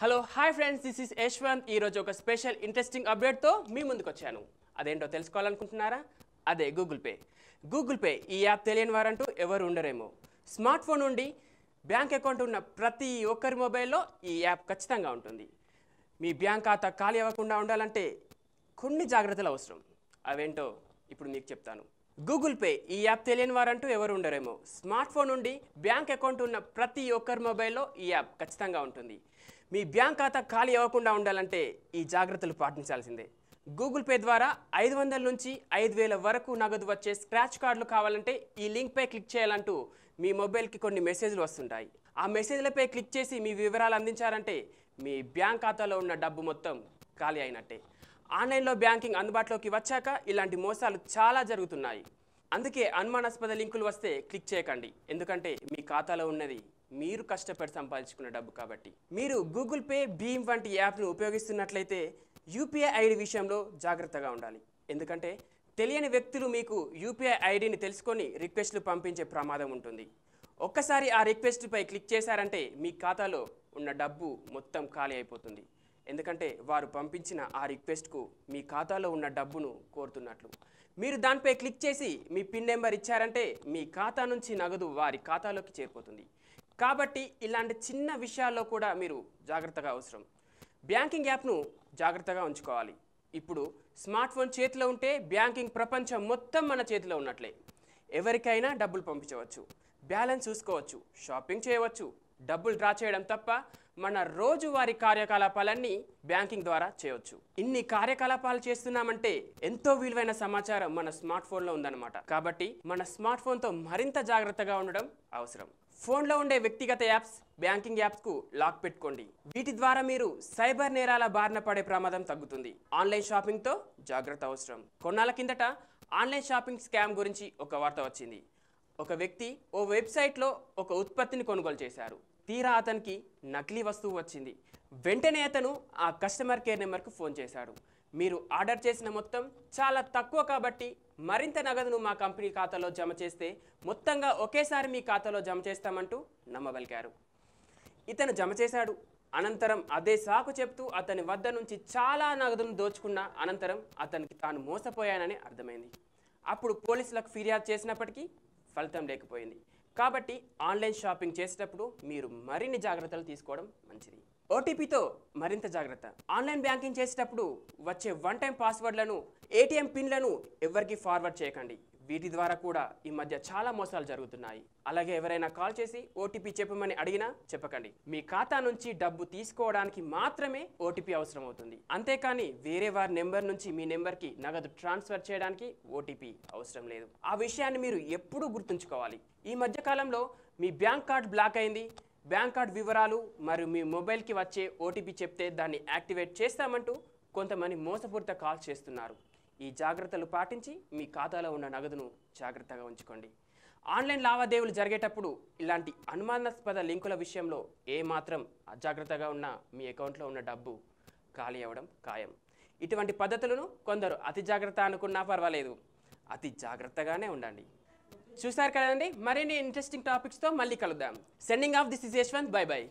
hello hi friends this is Yashwant ఈరోజు ఒక special interesting అప్డేట్తో మీ ముందుకు వచ్చాను అదేంటో తెలుసుకోవాలనుకుంటున్నారా అదే గూగుల్ పే గూగుల్ పే ఈ యాప్ తెలియని వారంటూ ఎవరు ఉండరేమో స్మార్ట్ ఫోన్ నుండి బ్యాంక్ అకౌంట్ ఉన్న ప్రతి ఒక్కరి మొబైల్లో ఈ యాప్ ఖచ్చితంగా ఉంటుంది మీ బ్యాంక్ ఖాతా ఖాళీ అవ్వకుండా ఉండాలంటే కొన్ని జాగ్రత్తలు అవసరం అవేంటో ఇప్పుడు మీకు చెప్తాను గూగుల్ పే ఈ యాప్ తెలియని వారంటూ ఎవరు ఉండరేమో స్మార్ట్ ఫోన్ నుండి బ్యాంక్ అకౌంట్ ఉన్న ప్రతి ఒక్కరి మొబైల్లో ఈ యాప్ ఖచ్చితంగా ఉంటుంది మీ బ్యాంక్ ఖాతా ఖాళీ అవ్వకుండా ఉండాలంటే ఈ జాగ్రత్తలు పాటించాల్సిందే గూగుల్ పే ద్వారా ఐదు వందల నుంచి ఐదు వేల వరకు నగదు వచ్చే స్క్రాచ్ కార్డులు కావాలంటే ఈ లింక్పై క్లిక్ చేయాలంటూ మీ మొబైల్కి కొన్ని మెసేజ్లు వస్తుంటాయి ఆ మెసేజ్లపై క్లిక్ చేసి మీ వివరాలు అందించారంటే మీ బ్యాంక్ ఖాతాలో ఉన్న డబ్బు మొత్తం ఖాళీ అయినట్టే ఆన్లైన్లో బ్యాంకింగ్ అందుబాటులోకి వచ్చాక ఇలాంటి మోసాలు చాలా జరుగుతున్నాయి అందుకే అనుమానాస్పద లింకులు వస్తే క్లిక్ చేయకండి ఎందుకంటే మీ ఖాతాలో ఉన్నది మీరు కష్టపడి సంపాదించుకున్న డబ్బు కాబట్టి మీరు గూగుల్ పే భీమ్ వంటి యాప్ను ఉపయోగిస్తున్నట్లయితే యూపీఐ ఐడి విషయంలో జాగ్రత్తగా ఉండాలి ఎందుకంటే తెలియని వ్యక్తులు మీకు యూపీఐ ఐడిని తెలుసుకొని రిక్వెస్ట్లు పంపించే ప్రమాదం ఉంటుంది ఒక్కసారి ఆ రిక్వెస్ట్పై క్లిక్ చేశారంటే మీ ఖాతాలో ఉన్న డబ్బు మొత్తం ఖాళీ అయిపోతుంది ఎందుకంటే వారు పంపించిన ఆ రిక్వెస్ట్కు మీ ఖాతాలో ఉన్న డబ్బును కోరుతున్నట్లు మీరు దానిపై క్లిక్ చేసి మీ పిన్ నెంబర్ ఇచ్చారంటే మీ ఖాతా నుంచి నగదు వారి ఖాతాలోకి చేరిపోతుంది కాబట్టి ఇలాంటి చిన్న విషయాల్లో కూడా మీరు జాగ్రత్తగా అవసరం బ్యాంకింగ్ యాప్ను జాగ్రత్తగా ఉంచుకోవాలి ఇప్పుడు స్మార్ట్ ఫోన్ చేతిలో ఉంటే బ్యాంకింగ్ ప్రపంచం మొత్తం మన చేతిలో ఉన్నట్లే ఎవరికైనా డబ్బులు పంపించవచ్చు బ్యాలెన్స్ చూసుకోవచ్చు షాపింగ్ చేయవచ్చు డబ్బులు డ్రా చేయడం తప్ప మన రోజువారీ కార్యకలాపాలన్నీ బ్యాంకింగ్ ద్వారా చేయవచ్చు ఇన్ని కార్యకలాపాలు చేస్తున్నామంటే ఎంతో విలువైన సమాచారం మన స్మార్ట్ ఫోన్లో ఉందన్నమాట కాబట్టి మన స్మార్ట్ ఫోన్తో మరింత జాగ్రత్తగా ఉండడం అవసరం ఫోన్లో ఉండే వ్యక్తిగత యాప్స్ బ్యాంకింగ్ యాప్స్కు లాక్ పెట్టుకోండి వీటి ద్వారా మీరు సైబర్ నేరాల బారిన పడే ప్రమాదం తగ్గుతుంది ఆన్లైన్ షాపింగ్తో జాగ్రత్త అవసరం కొన్నాళ్ళ కిందట ఆన్లైన్ షాపింగ్ స్కామ్ గురించి ఒక వార్త వచ్చింది ఒక వ్యక్తి ఓ వెబ్సైట్లో ఒక ఉత్పత్తిని కొనుగోలు చేశారు తీరా అతనికి నకిలీ వస్తువు వచ్చింది వెంటనే అతను ఆ కస్టమర్ కేర్ నెంబర్కు ఫోన్ చేశాడు మీరు ఆర్డర్ చేసిన మొత్తం చాలా తక్కువ కాబట్టి మరింత నగదును మా కంపెనీ ఖాతాలో జమ చేస్తే మొత్తంగా ఒకేసారి మీ ఖాతాలో జమ చేస్తామంటూ నమ్మబలికారు ఇతను జమ చేశాడు అనంతరం అదే సాకు చెప్తూ అతని వద్ద నుంచి చాలా నగదును దోచుకున్న అనంతరం అతనికి తాను మోసపోయానని అర్థమైంది అప్పుడు పోలీసులకు ఫిర్యాదు చేసినప్పటికీ ఫలితం లేకపోయింది కాబట్టి ఆన్లైన్ షాపింగ్ చేసేటప్పుడు మీరు మరిన్ని జాగ్రత్తలు తీసుకోవడం మంచిది ఓటీపీతో మరింత జాగ్రత్త ఆన్లైన్ బ్యాంకింగ్ చేసేటప్పుడు వచ్చే వన్ టైం పాస్వర్డ్లను ఏటీఎం పిన్లను ఎవరికి ఫార్వర్డ్ చేయకండి వీటి ద్వారా కూడా ఈ మధ్య చాలా మోసాలు జరుగుతున్నాయి అలాగే ఎవరైనా కాల్ చేసి ఓటీపీ చెప్పమని అడిగినా చెప్పకండి మీ ఖాతా నుంచి డబ్బు తీసుకోవడానికి మాత్రమే ఓటీపీ అవసరం అవుతుంది అంతేకాని వేరే వారి నెంబర్ నుంచి మీ నెంబర్కి నగదు ట్రాన్స్ఫర్ చేయడానికి ఓటీపీ అవసరం లేదు ఆ విషయాన్ని మీరు ఎప్పుడూ గుర్తుంచుకోవాలి ఈ మధ్య కాలంలో మీ బ్యాంక్ కార్డ్ బ్లాక్ అయింది బ్యాంక్ కార్డ్ వివరాలు మరియు మీ మొబైల్కి వచ్చే ఓటీపీ చెప్తే దాన్ని యాక్టివేట్ చేస్తామంటూ కొంతమంది మోసపూరిత కాల్ చేస్తున్నారు ఈ జాగ్రత్తలు పాటించి మీ ఖాతాలో ఉన్న నగదును జాగ్రత్తగా ఉంచుకోండి ఆన్లైన్ లావాదేవీలు జరిగేటప్పుడు ఇలాంటి అనుమానాస్పద లింకుల విషయంలో ఏమాత్రం అజాగ్రత్తగా ఉన్న మీ అకౌంట్లో ఉన్న డబ్బు ఖాళీ అవ్వడం ఖాయం ఇటువంటి పద్ధతులను కొందరు అతి జాగ్రత్త అనుకున్నా పర్వాలేదు అతి జాగ్రత్తగానే ఉండండి చూసారు కదండి మరిన్ని ఇంట్రెస్టింగ్ టాపిక్స్తో మళ్ళీ కలుద్దాం sending off this is Yashwant bye by